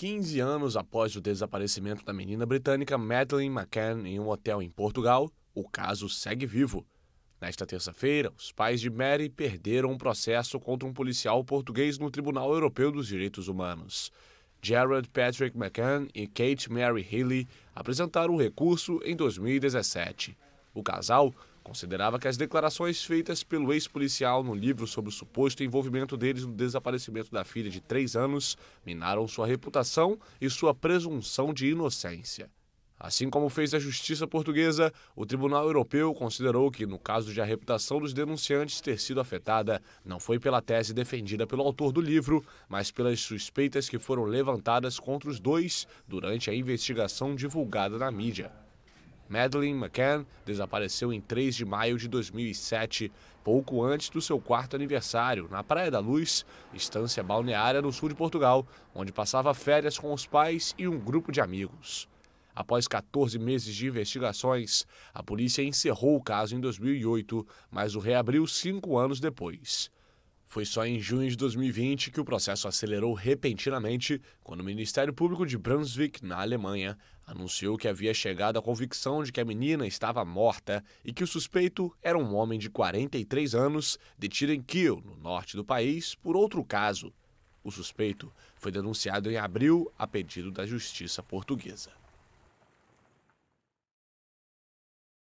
15 anos após o desaparecimento da menina britânica Madeleine McCann em um hotel em Portugal, o caso segue vivo. Nesta terça-feira, os pais de Mary perderam um processo contra um policial português no Tribunal Europeu dos Direitos Humanos. Gerard Patrick McCann e Kate Mary Healy apresentaram o recurso em 2017. O casal considerava que as declarações feitas pelo ex-policial no livro sobre o suposto envolvimento deles no desaparecimento da filha de três anos minaram sua reputação e sua presunção de inocência. Assim como fez a justiça portuguesa, o Tribunal Europeu considerou que, no caso de a reputação dos denunciantes ter sido afetada, não foi pela tese defendida pelo autor do livro, mas pelas suspeitas que foram levantadas contra os dois durante a investigação divulgada na mídia. Madeleine McCann desapareceu em 3 de maio de 2007, pouco antes do seu quarto aniversário, na Praia da Luz, estância balneária no sul de Portugal, onde passava férias com os pais e um grupo de amigos. Após 14 meses de investigações, a polícia encerrou o caso em 2008, mas o reabriu cinco anos depois. Foi só em junho de 2020 que o processo acelerou repentinamente quando o Ministério Público de Brunswick, na Alemanha, anunciou que havia chegado à convicção de que a menina estava morta e que o suspeito era um homem de 43 anos, detido em Kiel, no norte do país, por outro caso. O suspeito foi denunciado em abril a pedido da justiça portuguesa.